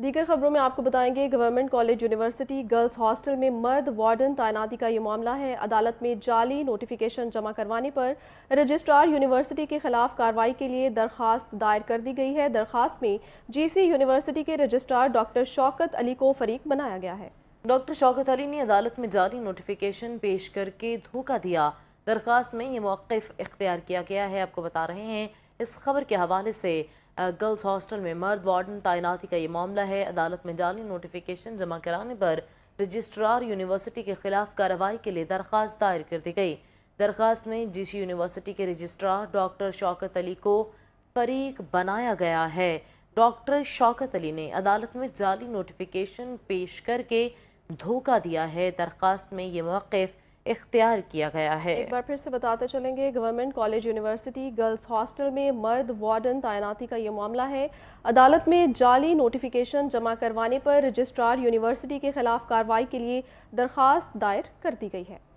दीगर खबरों में आपको बताएंगे government college university girls hostel में मर्द वार्डन तैनाती का ये मामला है अदालत में जाली नोटिफिकेशन जमा करवाने पर रजिस्ट्रार यूनिवर्सिटी के खिलाफ कार्रवाई के लिए दरखास्त दायर कर दी गई है दरखास्त में जीसी यूनिवर्सिटी के रजिस्ट्रार डॉक्टर शौकत अली को फरीक बनाया गया है डॉक्टर शौकत अली ने अदालत में जाली नोटिफिकेशन पेश करके धोखा दिया दरखास्त में ये मौकफ इख्तियार किया गया है आपको बता रहे हैं इस खबर के हवाले से गर्ल्स हॉस्टल में मर्द वार्डन तैनाती का ये मामला है अदालत में जाली नोटिफिकेशन जमा कराने पर रजिस्ट्रार यूनिवर्सिटी के खिलाफ कार्रवाई के लिए दरख्वास्त दायर कर दी गई दरख्वास्त में जिस यूनिवर्सिटी के रजिस्ट्रार डॉक्टर शौकत अली को फरीक बनाया गया है डॉक्टर शौकत अली ने अदालत में जाली नोटिफिकेशन पेश करके धोखा दिया है दरख्वास्त में ये मौक़ इख्तियार किया गया है एक बार फिर से बताते चलेंगे government college university girls hostel में मर्द वार्डन तैनाती का ये मामला है अदालत में जाली नोटिफिकेशन जमा करवाने पर रजिस्ट्रार यूनिवर्सिटी के खिलाफ कार्रवाई के लिए दरख्वास्त दायर कर दी गई है